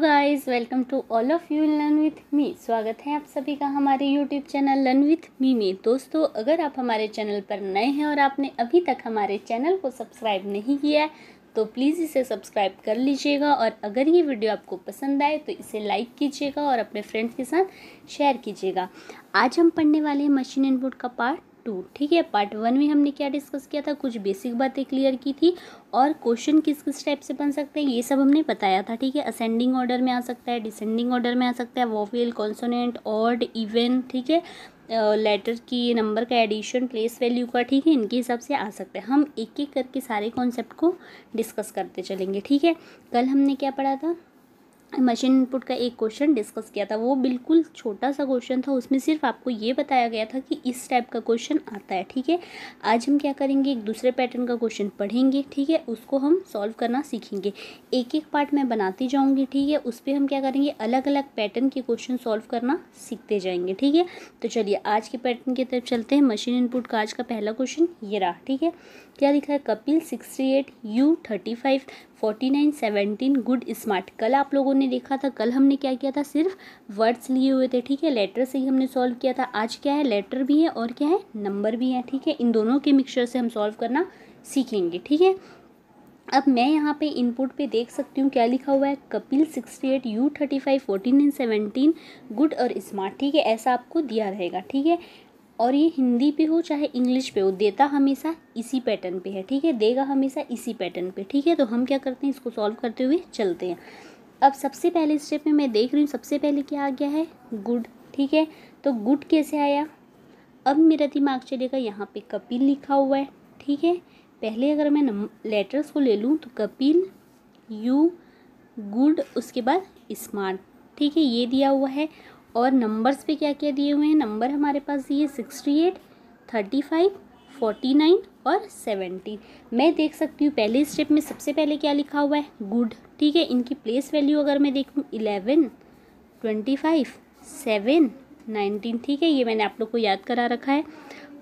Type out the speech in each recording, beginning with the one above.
guys welcome to all of you learn with me स्वागत है आप सभी का हमारे YouTube channel learn with me में दोस्तों अगर आप हमारे चैनल पर नए हैं और आपने अभी तक हमारे चैनल को सब्सक्राइब नहीं किया है तो प्लीज़ इसे सब्सक्राइब कर लीजिएगा और अगर ये वीडियो आपको पसंद आए तो इसे लाइक कीजिएगा और अपने फ्रेंड्स के साथ शेयर कीजिएगा आज हम पढ़ने वाले हैं मशीन एंड बोर्ड का पार्ट टू ठीक है पार्ट वन में हमने क्या डिस्कस किया था कुछ बेसिक बातें क्लियर की थी और क्वेश्चन किस किस टाइप से बन सकते हैं ये सब हमने बताया था ठीक है असेंडिंग ऑर्डर में आ सकता है डिसेंडिंग ऑर्डर में आ सकता है वॉफिल कॉन्सोनेंट ऑर्ड इवन ठीक है लेटर की नंबर का एडिशन प्लेस वैल्यू का ठीक है इनके हिसाब से आ सकता है हम एक एक करके सारे कॉन्सेप्ट को डिस्कस करते चलेंगे ठीक है कल हमने क्या पढ़ा था मशीन इनपुट का एक क्वेश्चन डिस्कस किया था वो बिल्कुल छोटा सा क्वेश्चन था उसमें सिर्फ आपको ये बताया गया था कि इस टाइप का क्वेश्चन आता है ठीक है आज हम क्या करेंगे एक दूसरे पैटर्न का क्वेश्चन पढ़ेंगे ठीक है उसको हम सॉल्व करना सीखेंगे एक एक पार्ट मैं बनाती जाऊँगी ठीक है उस पर हम क्या करेंगे अलग अलग पैटर्न के क्वेश्चन सॉल्व करना सीखते जाएंगे ठीक है तो चलिए आज के पैटर्न की तरफ चलते हैं मशीन इनपुट का आज का पहला क्वेश्चन ये रहा ठीक है क्या लिखा है Kapil sixty eight U thirty five forty nine seventeen good smart कल आप लोगों ने देखा था कल हमने क्या किया था सिर्फ वर्ड्स लिए हुए थे ठीक है लेटर से ही हमने सॉल्व किया था आज क्या है लेटर भी है और क्या है नंबर भी है ठीक है इन दोनों के मिक्सचर से हम सॉल्व करना सीखेंगे ठीक है अब मैं यहाँ पे इनपुट पे देख सकती हूँ क्या लिखा हुआ है Kapil sixty eight U thirty five fourteen and seventeen good और स्मार्ट ठीक है ऐसा आपको दिया रहेगा ठीक है और ये हिंदी पे हो चाहे इंग्लिश पे हो देता हमेशा इसी पैटर्न पे है ठीक है देगा हमेशा इसी पैटर्न पे ठीक है तो हम क्या करते हैं इसको सॉल्व करते हुए चलते हैं अब सबसे पहले स्टेप में मैं देख रही हूँ सबसे पहले क्या आ गया है गुड ठीक है तो गुड कैसे आया अब मेरा दिमाग चलेगा यहाँ पर कपिल लिखा हुआ है ठीक है पहले अगर मैं लेटर्स को ले लूँ तो कपिल यू गुड उसके बाद स्मार्ट ठीक है ये दिया हुआ है और नंबर्स पे क्या क्या दिए हुए हैं नंबर हमारे पास दिए sixty eight thirty five forty nine और सेवेंटी मैं देख सकती हूँ पहले स्टेप में सबसे पहले क्या लिखा हुआ है गुड ठीक है इनकी प्लेस वैल्यू अगर मैं देखूँ eleven twenty five seven nineteen ठीक है ये मैंने आप लोग को याद करा रखा है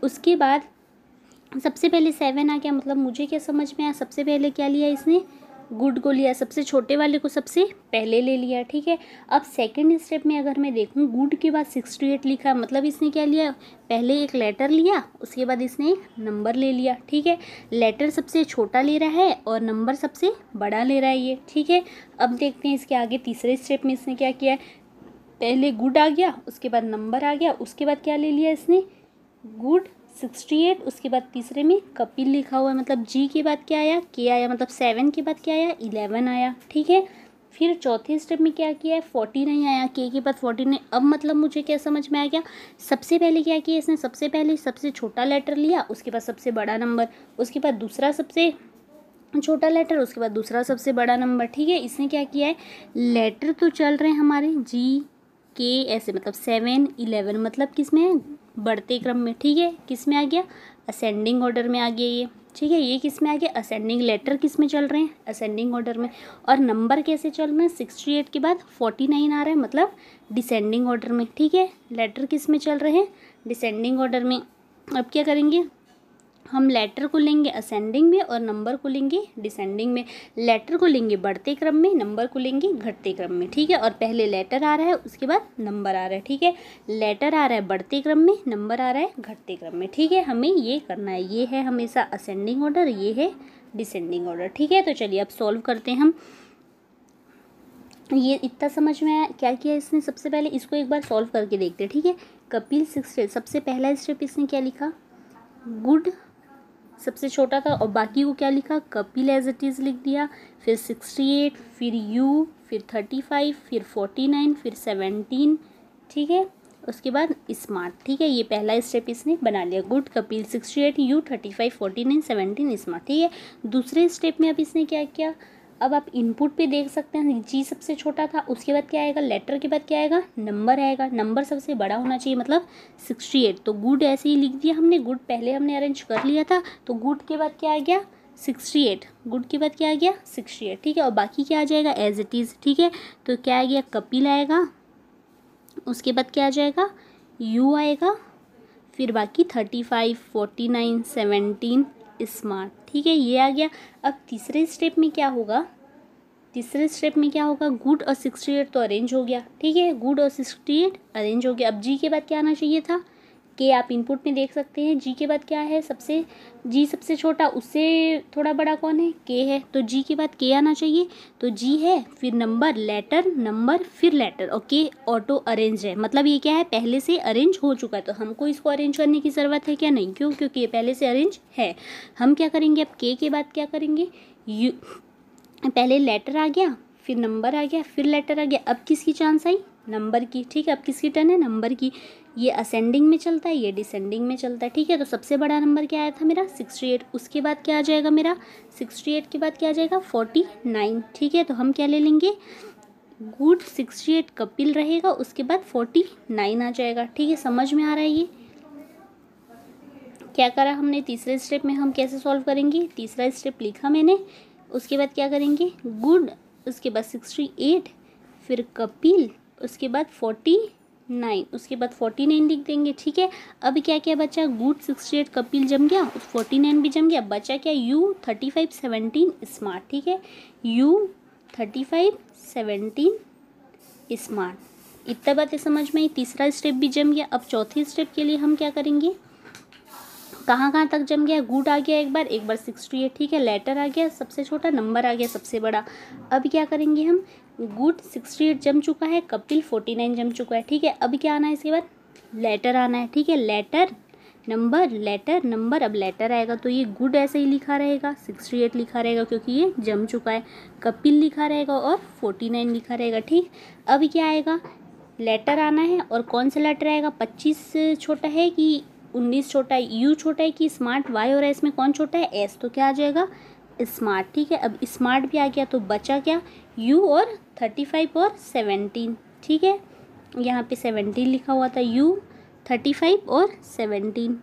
उसके बाद सबसे पहले सेवन आ गया मतलब मुझे क्या समझ में आया सबसे पहले क्या लिया इसने गुड को लिया सबसे छोटे वाले को सबसे पहले ले लिया ठीक है अब सेकंड स्टेप में अगर मैं देखूँ गुड के बाद सिक्सटी एट लिखा मतलब इसने क्या लिया पहले एक लेटर लिया उसके बाद इसने एक नंबर ले लिया ठीक है लेटर सबसे छोटा ले रहा है और नंबर सबसे बड़ा ले रहा है ये ठीक है अब देखते हैं इसके आगे तीसरे स्टेप में इसने क्या किया पहले गुड आ गया उसके बाद नंबर आ गया उसके बाद क्या ले लिया इसने गुड सिक्सटी एट उसके बाद तीसरे में कपिल लिखा हुआ है मतलब जी के बाद क्या आया के आया मतलब सेवन के बाद क्या आया इलेवन आया ठीक है फिर चौथे स्टेप में क्या किया है फोर्टी नहीं आया के के बाद फोर्टी नहीं अब मतलब मुझे क्या समझ में आ गया सबसे पहले क्या किया इसने सबसे पहले सबसे छोटा लेटर लिया उसके बाद सबसे बड़ा नंबर उसके बाद दूसरा सबसे छोटा लेटर उसके बाद दूसरा सबसे बड़ा नंबर ठीक है इसने क्या किया है लेटर तो चल रहे हैं हमारे जी के ऐसे मतलब सेवन इलेवन मतलब किस में है बढ़ते क्रम में ठीक है किस में आ गया असेंडिंग ऑर्डर में आ गया ये ठीक है ये किस में आ गया असेंडिंग लेटर किस में चल रहे हैं असेंडिंग ऑर्डर में और नंबर कैसे चल रहे हैं सिक्सटी एट के बाद फोर्टी नाइन आ रहा है मतलब डिसेंडिंग ऑर्डर में ठीक है लेटर किस में चल रहे हैं डिसेंडिंग ऑर्डर में अब क्या करेंगे हम लेटर को लेंगे असेंडिंग में और नंबर को लेंगे डिसेंडिंग में लेटर को लेंगे बढ़ते क्रम में नंबर को लेंगे घटते क्रम में ठीक है और पहले लेटर आ रहा है उसके बाद नंबर आ रहा है ठीक है लेटर आ रहा है बढ़ते क्रम में नंबर आ रहा है घटते क्रम में ठीक है हमें ये करना है ये है हमेशा असेंडिंग ऑर्डर ये है डिसेंडिंग ऑर्डर ठीक है तो चलिए अब सॉल्व करते हैं हम ये इतना समझ में आया क्या किया इसने सबसे पहले इसको एक बार सॉल्व करके देखते हैं ठीक है कपिल सिक्स सबसे पहला स्टेप इसने क्या लिखा गुड सबसे छोटा था और बाकी को क्या लिखा कपिल एज इट इज़ लिख दिया फिर सिक्सटी एट फिर यू फिर थर्टी फाइव फिर फोर्टी नाइन फिर सेवेंटीन ठीक है उसके बाद स्मार्ट ठीक है ये पहला स्टेप इसने बना लिया good Kapil sixty eight U thirty five forty nine seventeen smart ठीक है दूसरे स्टेप में अब इसने क्या किया अब आप इनपुट पे देख सकते हैं जी सबसे छोटा था उसके बाद क्या आएगा लेटर के बाद क्या आएगा नंबर आएगा नंबर सबसे बड़ा होना चाहिए मतलब सिक्सटी एट तो गुड ऐसे ही लिख दिया हमने गुड पहले हमने अरेंज कर लिया था तो गुड के बाद क्या आ गया सिक्सटी एट गुड के बाद क्या आ गया सिक्सटी एट ठीक है और बाकी क्या आ जाएगा एज इट इज़ ठीक है तो क्या आ गया कपिल आएगा उसके बाद क्या आ जाएगा यू आएगा फिर बाकी thirty five forty nine seventeen smart ठीक है ये आ गया अब तीसरे स्टेप में क्या होगा तीसरे स्टेप में क्या होगा गुड और सिक्सटी एट तो अरेंज हो गया ठीक है गुड और सिक्सटी एट अरेंज हो गया अब जी के बाद क्या आना चाहिए था के आप इनपुट में देख सकते हैं जी के बाद क्या है सबसे जी सबसे छोटा उससे थोड़ा बड़ा कौन है के है तो जी के बाद के आना चाहिए तो जी है फिर नंबर लेटर नंबर फिर लेटर और के ऑटो अरेंज है मतलब ये क्या है पहले से अरेंज हो चुका है तो हमको इसको अरेंज करने की ज़रूरत है क्या नहीं क्यों क्योंकि ये पहले से अरेंज है हम क्या करेंगे अब के के बाद क्या करेंगे यू पहले लेटर आ गया फिर नंबर आ गया फिर लेटर आ गया अब किसकी चांस आई नंबर की ठीक है अब किसकी टर्न है नंबर की ये असेंडिंग में चलता है ये डिसेंडिंग में चलता है ठीक है तो सबसे बड़ा नंबर क्या आया था मेरा सिक्सटी एट उसके बाद क्या आ जाएगा मेरा सिक्सटी एट के बाद क्या आ जाएगा फोर्टी नाइन ठीक है तो हम क्या ले लेंगे गुड सिक्सटी एट कपिल रहेगा उसके बाद फोर्टी नाइन आ जाएगा ठीक है समझ में आ रहा है ये क्या करा हमने तीसरे स्टेप में हम कैसे सॉल्व करेंगे तीसरा स्टेप लिखा मैंने उसके बाद क्या करेंगे गुड उसके बाद सिक्सटी एट फिर कपिल उसके बाद फोर्टी नाइन उसके बाद फोर्टी नाइन लिख देंगे ठीक है अब क्या क्या बचा गुड सिक्सटी एट कपिल जम गया फोर्टी नाइन भी जम गया बचा क्या U thirty five seventeen smart ठीक है U thirty five seventeen smart इतना बातें समझ में आई तीसरा स्टेप भी जम गया अब चौथे स्टेप के लिए हम क्या करेंगे कहाँ कहाँ तक जम गया गुड आ गया एक बार एक बार सिक्सटी एट ठीक है लेटर आ गया सबसे छोटा नंबर आ गया सबसे बड़ा अब क्या करेंगे हम गुड सिक्सटी एट जम चुका है कपिल फोर्टी नाइन जम चुका है ठीक है अब क्या आना है इसके बाद लेटर आना है ठीक है लेटर नंबर लेटर नंबर अब लेटर आएगा तो ये गुड ऐसे ही लिखा रहेगा सिक्सटी एट लिखा रहेगा क्योंकि ये जम चुका है कपिल लिखा रहेगा और फोर्टी नाइन लिखा रहेगा ठीक अब क्या आएगा लेटर आना है और कौन सा लेटर आएगा पच्चीस छोटा है कि उन्नीस छोटा है यू छोटा है कि स्मार्ट वाई और इसमें कौन छोटा है एस तो क्या आ जाएगा स्मार्ट ठीक है अब स्मार्ट भी आ गया तो बचा क्या यू और थर्टी फाइव और सेवेंटीन ठीक है यहाँ पे सेवेंटीन लिखा हुआ था यू थर्टी फाइव और सेवेंटीन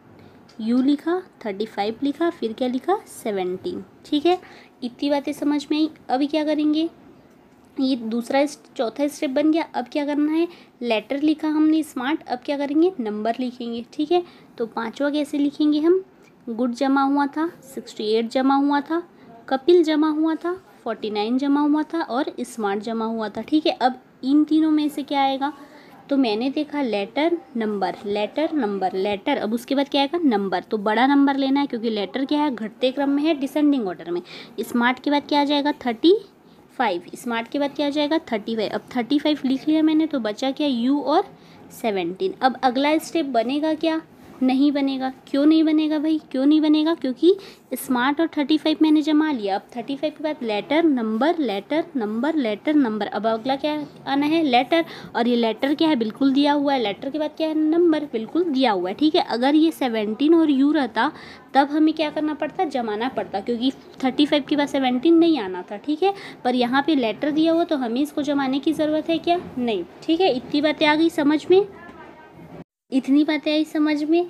यू लिखा थर्टी फाइव लिखा फिर क्या लिखा सेवेंटीन ठीक है इतनी बातें समझ में आई अभी क्या करेंगे ये दूसरा चौथा स्टेप बन गया अब क्या करना है लेटर लिखा हमने स्मार्ट अब क्या करेंगे नंबर लिखेंगे ठीक है तो पांचवा कैसे लिखेंगे हम गुड जमा हुआ था सिक्सटी एट जमा हुआ था कपिल जमा हुआ था फोर्टी नाइन जमा हुआ था और स्मार्ट जमा हुआ था ठीक है अब इन तीनों में से क्या आएगा तो मैंने देखा letter number letter number letter अब उसके बाद क्या आएगा नंबर तो बड़ा नंबर लेना है क्योंकि लेटर क्या है घटते क्रम में है डिसेंडिंग ऑर्डर में स्मार्ट के बाद क्या आ जाएगा थर्टी फाइव स्मार्ट के बाद क्या आ जाएगा थर्टी फाइव अब थर्टी फाइव लिख लिया मैंने तो बचा क्या यू और सेवेंटीन अब अगला स्टेप बनेगा क्या नहीं बनेगा क्यों नहीं बनेगा भाई क्यों नहीं बनेगा क्योंकि स्मार्ट और थर्टी फाइव मैंने जमा लिया अब थर्टी फाइव के बाद letter number letter number letter number अब अगला क्या आना है लेटर और ये लेटर क्या है बिल्कुल दिया हुआ है लेटर के बाद क्या है नंबर बिल्कुल दिया हुआ है ठीक है अगर ये सेवनटीन और यू रहता तब हमें क्या करना पड़ता जमाना पड़ता क्योंकि थर्टी फाइव के बाद सेवनटीन नहीं आना था ठीक है पर यहाँ पे लेटर दिया हुआ तो हमें इसको जमाने की ज़रूरत है क्या नहीं ठीक है इतनी बातें आ गई समझ में इतनी बातें आई समझ में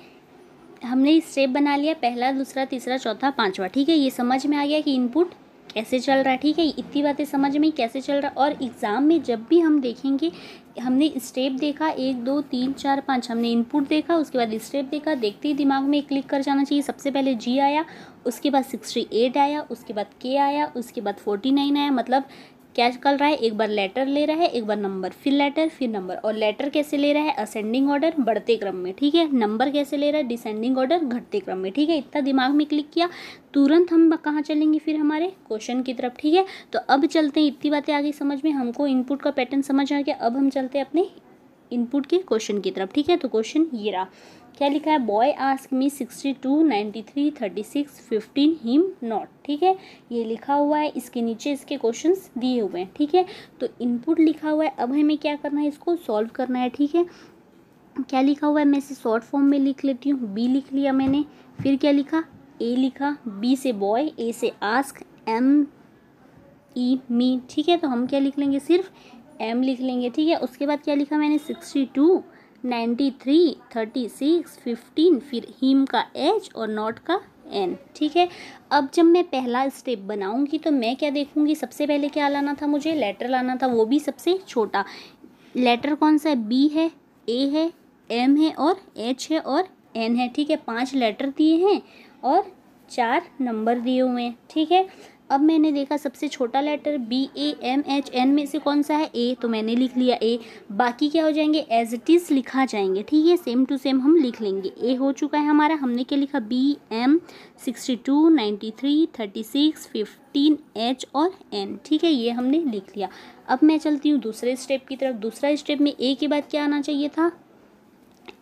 हमने स्टेप बना लिया पहला दूसरा तीसरा चौथा पांचवा ठीक है ये समझ में आ गया कि इनपुट कैसे चल रहा है ठीक है इतनी बातें समझ में कैसे चल रहा और एग्ज़ाम में जब भी हम देखेंगे हमने स्टेप देखा एक दो तीन चार पाँच हमने इनपुट देखा उसके बाद स्टेप देखा देखते ही दिमाग में क्लिक कर जाना चाहिए सबसे पहले जी आया उसके बाद सिक्सटी एट आया उसके बाद के आया उसके बाद फोर्टी नाइन आया मतलब क्या कर रहा है एक बार लेटर ले रहा है एक बार नंबर फिर लेटर फिर नंबर और लेटर कैसे ले रहा है असेंडिंग ऑर्डर बढ़ते क्रम में ठीक है नंबर कैसे ले रहा है डिसेंडिंग ऑर्डर घटते क्रम में ठीक है इतना दिमाग में क्लिक किया तुरंत हम कहाँ चलेंगे फिर हमारे क्वेश्चन की तरफ ठीक है तो अब चलते हैं इतनी बातें आगे समझ में हमको इनपुट का पैटर्न समझ आ गया अब हम चलते हैं अपने इनपुट के क्वेश्चन की तरफ ठीक है तो क्वेश्चन ये रहा क्या लिखा है boy ask me sixty two ninety three thirty six fifteen him not ठीक है ये लिखा हुआ है इसके नीचे इसके क्वेश्चन दिए हुए हैं ठीक है तो इनपुट लिखा हुआ है अब हमें क्या करना है इसको सॉल्व करना है ठीक है क्या लिखा हुआ है मैं इसे शॉर्ट फॉर्म में लिख लेती हूँ बी लिख लिया मैंने फिर क्या लिखा ए लिखा बी से बॉय ए से आस्क एम ई मी ठीक है तो हम क्या लिख लेंगे सिर्फ एम लिख लेंगे ठीक है उसके बाद क्या लिखा मैंने sixty two ninety three thirty six fifteen फिर हीम का एच और नॉट का एन ठीक है अब जब मैं पहला स्टेप बनाऊंगी तो मैं क्या देखूंगी सबसे पहले क्या लाना था मुझे लेटर लाना था वो भी सबसे छोटा लेटर कौन सा है बी है ए है एम है और एच है और एन है ठीक है पांच लेटर दिए हैं और चार नंबर दिए हुए हैं ठीक है अब मैंने देखा सबसे छोटा letter B A M H N में से कौन सा है ए तो मैंने लिख लिया ए बाकी क्या हो जाएंगे एज इट इज़ लिखा जाएंगे ठीक है सेम टू सेम हम लिख लेंगे ए हो चुका है हमारा हमने क्या लिखा B M sixty two ninety three thirty six fifteen H और एन ठीक है ये हमने लिख लिया अब मैं चलती हूँ दूसरे स्टेप की तरफ दूसरा स्टेप में ए के बाद क्या आना चाहिए था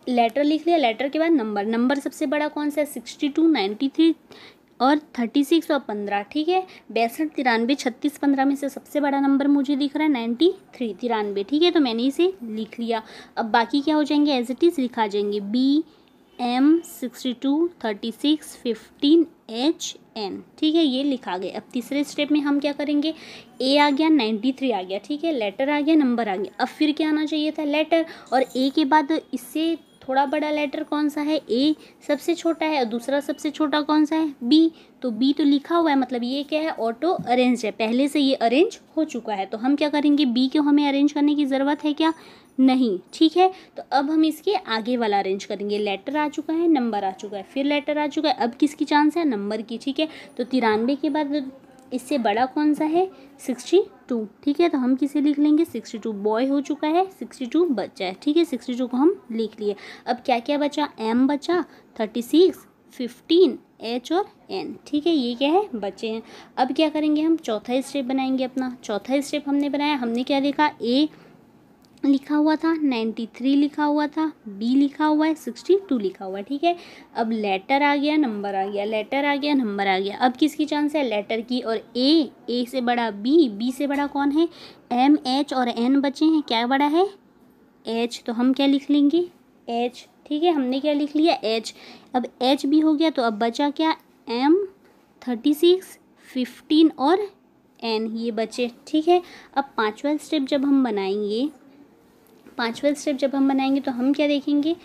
लेटर लिख लिया लेटर के बाद नंबर नंबर सबसे बड़ा कौन सा है सिक्सटी टू नाइन्टी थ्री और थर्टी सिक्स और पंद्रह ठीक है बैसठ तिरानवे छत्तीस पंद्रह में से सबसे बड़ा नंबर मुझे दिख रहा है नाइन्टी थ्री तिरानवे ठीक है तो मैंने इसे लिख लिया अब बाकी क्या हो जाएंगे एज इट इज़ लिखा जाएंगे B M sixty two thirty six fifteen H N ठीक है ये लिखा गया अब तीसरे स्टेप में हम क्या करेंगे ए आ गया नाइन्टी थ्री आ गया ठीक है लेटर आ गया नंबर आ गया अब फिर क्या आना चाहिए था लेटर और ए के बाद इससे थोड़ा बड़ा लेटर कौन सा है ए सबसे छोटा है और दूसरा सबसे छोटा कौन सा है बी तो बी तो लिखा हुआ है मतलब ये क्या है ऑटो अरेंज है पहले से ये अरेंज हो चुका है तो हम क्या करेंगे बी को हमें अरेंज करने की ज़रूरत है क्या नहीं ठीक है तो अब हम इसके आगे वाला अरेंज करेंगे लेटर आ चुका है नंबर आ चुका है फिर लेटर आ चुका है अब किसकी चांस है नंबर की ठीक है तो तिरानवे के बाद इससे बड़ा कौन सा है सिक्सटी टू ठीक है तो हम किसे लिख लेंगे सिक्सटी टू बॉय हो चुका है सिक्सटी टू बच्चा है ठीक है सिक्सटी टू को हम लिख लिए अब क्या क्या बचा एम बचा थर्टी सिक्स फिफ्टीन एच और एन ठीक है ये क्या है बच्चे हैं अब क्या करेंगे हम चौथा स्टेप बनाएंगे अपना चौथा स्टेप हमने बनाया हमने क्या देखा ए लिखा हुआ था नाइन्टी थ्री लिखा हुआ था बी लिखा हुआ है सिक्सटी टू लिखा हुआ है ठीक है अब लेटर आ गया नंबर आ गया लेटर आ गया नंबर आ गया अब किसकी चांस है लेटर की और ए ए से बड़ा बी बी से बड़ा कौन है एम एच और एन बचे हैं क्या बड़ा है एच तो हम क्या लिख लेंगे एच ठीक है हमने क्या लिख लिया एच अब एच भी हो गया तो अब बचा क्या एम थर्टी सिक्स फिफ्टीन और एन ये बचे ठीक है अब पांचवा स्टेप जब हम बनाएंगे पाँचवा स्टेप जब हम बनाएंगे तो हम क्या देखेंगे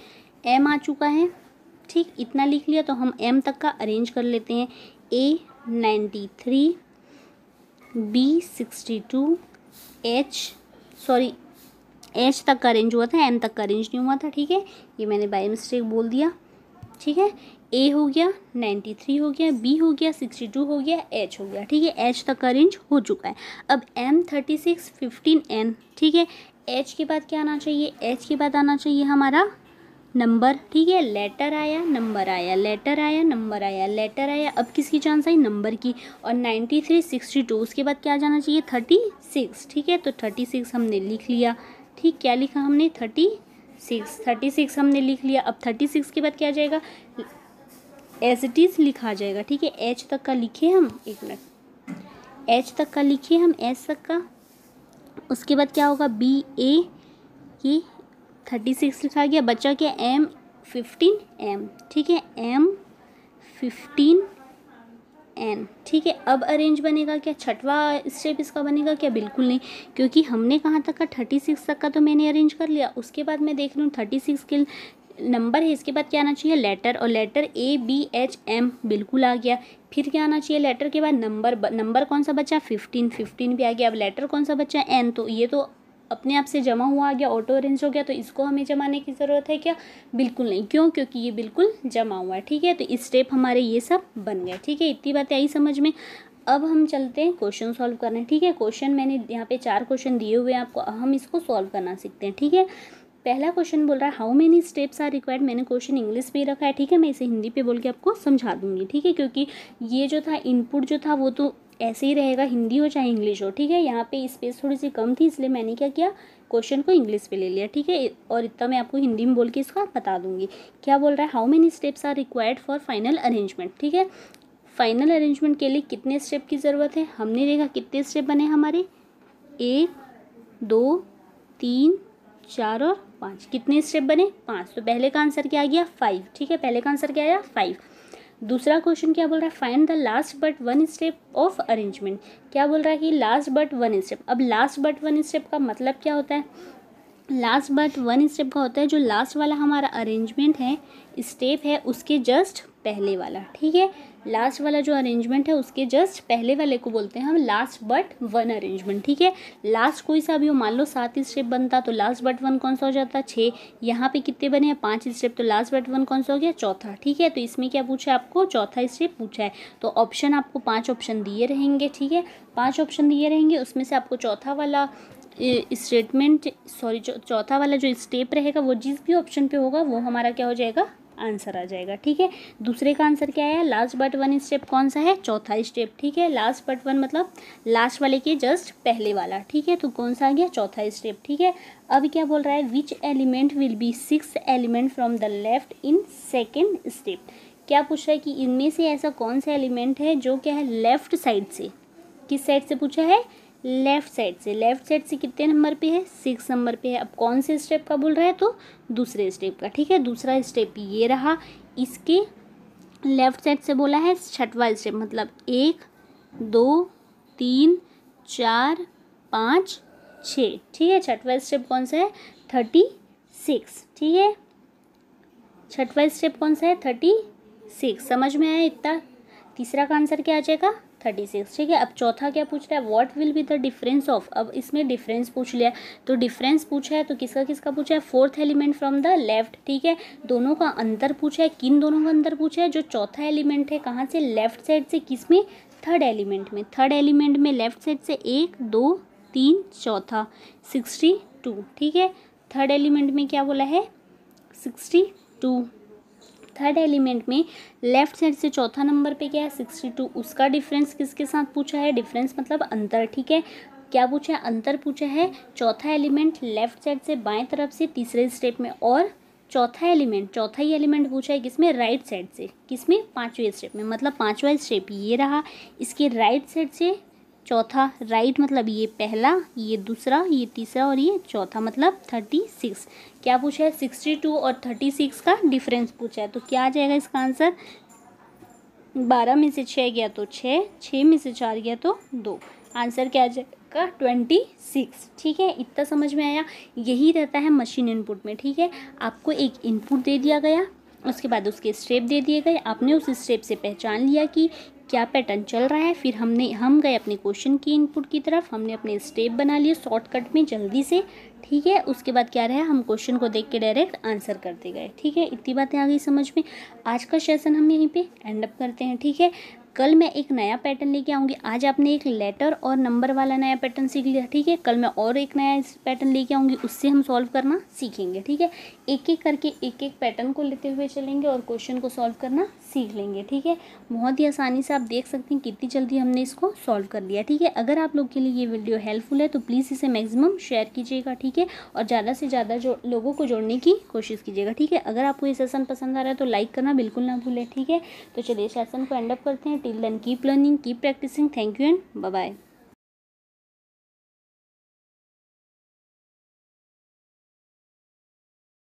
एम आ चुका है ठीक इतना लिख लिया तो हम एम तक का अरेंज कर लेते हैं A ninety three B sixty two H sorry H तक का अरेंज हुआ था एम तक का अरेंज नहीं हुआ था ठीक है ये मैंने बाई मिस्टेक बोल दिया ठीक है ए हो गया नाइन्टी थ्री हो गया बी हो गया सिक्सटी टू हो गया एच हो गया ठीक है एच तक का अरेंज हो चुका है अब M thirty six fifteen N ठीक है एच के बाद क्या आना चाहिए एच के बाद आना चाहिए हमारा नंबर ठीक है लेटर आया नंबर आया लेटर आया नंबर आया लेटर आया अब किसकी चांस आई नंबर की और नाइन्टी थ्री सिक्सटी टू उसके बाद क्या जाना चाहिए थर्टी सिक्स ठीक है तो थर्टी सिक्स हमने लिख लिया ठीक क्या लिखा हमने थर्टी सिक्स थर्टी सिक्स हमने लिख लिया अब थर्टी सिक्स के बाद क्या जाएगा एज इट इज़ लिखा जाएगा ठीक है एच तक का लिखे हम एक मिनट एच तक का लिखे हम एच तक का उसके बाद क्या होगा बी ए ये थर्टी सिक्स लिखा गया बच्चा क्या एम फिफ्टीन एम ठीक है एम फिफ्टीन एन ठीक है अब अरेंज बनेगा क्या छठवा स्टेप इसका बनेगा क्या बिल्कुल नहीं क्योंकि हमने कहाँ तक का थर्टी सिक्स तक का तो मैंने अरेंज कर लिया उसके बाद मैं देख रही हूँ थर्टी सिक्स के नंबर है इसके बाद क्या आना चाहिए लेटर और letter A B H M बिल्कुल आ गया फिर क्या आना चाहिए लेटर के बाद नंबर नंबर कौन सा बचा फिफ्टीन फिफ्टीन भी आ गया अब लेटर कौन सा बचा एन तो ये तो अपने आप से जमा हुआ आ गया ऑटो अरेंज हो गया तो इसको हमें जमाने की ज़रूरत है क्या बिल्कुल नहीं क्यों क्योंकि ये बिल्कुल जमा हुआ है ठीक है तो इस स्टेप हमारे ये सब बन गए ठीक है इतनी बातें आई समझ में अब हम चलते हैं क्वेश्चन सॉल्व करने ठीक है क्वेश्चन मैंने यहाँ पे चार क्वेश्चन दिए हुए हैं आपको हम इसको सॉल्व करना सीखते हैं ठीक है पहला क्वेश्चन बोल रहा है how many steps are required मैंने क्वेश्चन इंग्लिश में रखा है ठीक है मैं इसे हिंदी पे बोल के आपको समझा दूंगी ठीक है क्योंकि ये जो था इनपुट जो था वो तो ऐसे ही रहेगा हिंदी हो चाहे इंग्लिश हो ठीक है यहाँ पे स्पेस थोड़ी सी कम थी इसलिए मैंने क्या किया क्वेश्चन को इंग्लिश पे ले लिया ठीक है और इतना मैं आपको हिंदी में बोल के इसका बता दूंगी क्या बोल रहा है how many steps are required for final arrangement ठीक है फाइनल अरेंजमेंट के लिए कितने स्टेप की ज़रूरत है हमने देखा कितने स्टेप बने हमारे एक दो तीन चार और पाँच कितने स्टेप बने पाँच तो पहले का आंसर क्या आ गया फाइव ठीक है पहले का आंसर क्या आया फाइव दूसरा क्वेश्चन क्या बोल रहा है find the last but one step of arrangement क्या बोल रहा है कि लास्ट बट वन स्टेप अब लास्ट बट वन स्टेप का मतलब क्या होता है लास्ट बट वन स्टेप का होता है जो लास्ट वाला हमारा अरेंजमेंट है स्टेप है उसके जस्ट पहले वाला ठीक है लास्ट वाला जो अरेंजमेंट है उसके जस्ट पहले वाले को बोलते हैं हम लास्ट बट वन अरेंजमेंट ठीक है लास्ट कोई सा भी हो मान लो सात स्टेप बनता तो लास्ट बट वन कौन सा हो जाता छः यहाँ पे कितने बने हैं पाँच स्टेप तो लास्ट बट वन कौन सा हो गया चौथा ठीक है तो इसमें क्या पूछा है आपको चौथा स्टेप पूछा है तो ऑप्शन आपको पाँच ऑप्शन दिए रहेंगे ठीक है पाँच ऑप्शन दिए रहेंगे उसमें से आपको चौथा वाला स्टेटमेंट सॉरी चौथा वाला जो स्टेप रहेगा वो जिस भी ऑप्शन पे होगा वो हमारा क्या हो जाएगा आंसर आ जाएगा ठीक है दूसरे का आंसर क्या है लास्ट बट वन स्टेप कौन सा है चौथा स्टेप ठीक है लास्ट बट वन मतलब लास्ट वाले के जस्ट पहले वाला ठीक है तो कौन सा आ गया चौथा स्टेप ठीक है अब क्या बोल रहा है which element will be six element from the left in second step क्या पूछ रहा है कि इनमें से ऐसा कौन सा एलिमेंट है जो क्या है लेफ्ट साइड से किस साइड से पूछा है लेफ़्ट साइड से लेफ़्ट साइड से कितने नंबर पे है सिक्स नंबर पे है अब कौन से स्टेप का बोल रहा है तो दूसरे स्टेप का ठीक है दूसरा स्टेप ये रहा इसके लेफ़्ट साइड से बोला है छठवा स्टेप मतलब एक दो तीन चार पाँच छ ठीक है छठवा स्टेप कौन सा है थर्टी सिक्स ठीक है छठवा स्टेप कौन सा है थर्टी सिक्स समझ में आया इतना तीसरा का आंसर क्या आ जाएगा थर्टी सिक्स ठीक है अब चौथा क्या पूछ रहा है what will be the difference of अब इसमें डिफरेंस पूछ लिया तो डिफरेंस पूछा है तो किसका किसका पूछा है fourth element from the left ठीक है दोनों का अंतर पूछा है किन दोनों का अंतर पूछा है जो चौथा एलिमेंट है कहाँ से लेफ्ट साइड से किस में थर्ड एलिमेंट में थर्ड एलिमेंट में लेफ्ट साइड से एक दो तीन चौथा सिक्सटी टू ठीक है थर्ड एलिमेंट में क्या बोला है सिक्सटी टू थर्ड एलिमेंट में लेफ्ट साइड से चौथा नंबर पे क्या है सिक्सटी टू उसका डिफरेंस किसके साथ पूछा है डिफरेंस मतलब अंतर ठीक है क्या पूछा है अंतर पूछा है चौथा एलिमेंट लेफ्ट साइड से बाएं तरफ से तीसरे स्टेप में और चौथा एलिमेंट चौथा ही एलिमेंट पूछा है किसमें राइट साइड से किसमें पांचवें स्टेप में मतलब पांचवा स्टेप ये रहा इसके राइट साइड से चौथा राइट मतलब ये पहला ये दूसरा ये तीसरा और ये चौथा मतलब थर्टी सिक्स क्या पूछा है सिक्सटी टू और थर्टी सिक्स का डिफरेंस पूछा है तो क्या आ जाएगा इसका आंसर बारह में से छः गया तो छः छः में से चार गया तो दो आंसर क्या आ जाएगा ट्वेंटी सिक्स ठीक है इतना समझ में आया यही रहता है मशीन इनपुट में ठीक है आपको एक इनपुट दे दिया गया उसके बाद उसके स्टेप दे दिए गए आपने उस स्टेप से पहचान लिया कि क्या पैटर्न चल रहा है फिर हमने हम गए अपने क्वेश्चन की इनपुट की तरफ हमने अपने स्टेप बना लिए शॉर्टकट में जल्दी से ठीक है उसके बाद क्या रहा हम क्वेश्चन को देख के डायरेक्ट आंसर करते गए ठीक है इतनी बातें आ गई समझ में आज का सेशन हम यहीं पर एंड अप करते हैं ठीक है कल मैं एक नया पैटर्न लेके आऊँगी आज आपने एक लेटर और नंबर वाला नया पैटर्न सीख लिया ठीक है कल मैं और एक नया पैटर्न लेके आऊँगी उससे हम सॉल्व करना सीखेंगे ठीक है एक एक करके एक एक पैटर्न को लेते हुए चलेंगे और क्वेश्चन को सॉल्व करना सीख लेंगे ठीक है बहुत ही आसानी से आप देख सकते हैं कितनी जल्दी हमने इसको सॉल्व कर दिया ठीक है अगर आप लोग के लिए ये वीडियो हेल्पफुल है तो प्लीज़ इसे मैक्सिमम शेयर कीजिएगा ठीक है और ज़्यादा से ज़्यादा जो लोगों को जोड़ने की कोशिश कीजिएगा ठीक है अगर आपको ये सेसन पसंद आ रहा है तो लाइक करना बिल्कुल ना भूलें ठीक है तो चलिए सेसन को एंडअप करते हैं till then keep learning keep practicing thank you and bye